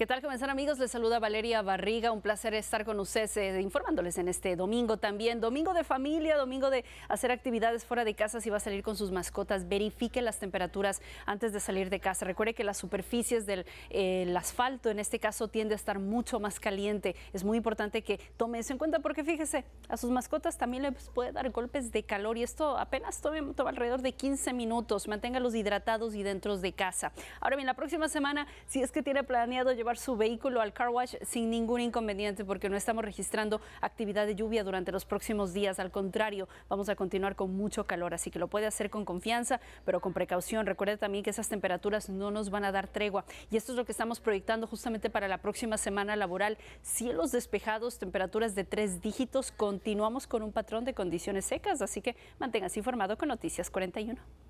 ¿Qué tal? comenzar amigos? Les saluda Valeria Barriga. Un placer estar con ustedes eh, informándoles en este domingo también. Domingo de familia, domingo de hacer actividades fuera de casa. Si va a salir con sus mascotas, verifique las temperaturas antes de salir de casa. Recuerde que las superficies del eh, asfalto en este caso tiende a estar mucho más caliente. Es muy importante que tome eso en cuenta porque fíjese, a sus mascotas también les puede dar golpes de calor y esto apenas toma, alrededor de 15 minutos. Manténgalos hidratados y dentro de casa. Ahora bien, la próxima semana, si es que tiene planeado llevar su vehículo al car wash sin ningún inconveniente porque no estamos registrando actividad de lluvia durante los próximos días. Al contrario, vamos a continuar con mucho calor, así que lo puede hacer con confianza, pero con precaución. Recuerde también que esas temperaturas no nos van a dar tregua y esto es lo que estamos proyectando justamente para la próxima semana laboral. Cielos despejados, temperaturas de tres dígitos, continuamos con un patrón de condiciones secas, así que manténgase informado con Noticias 41.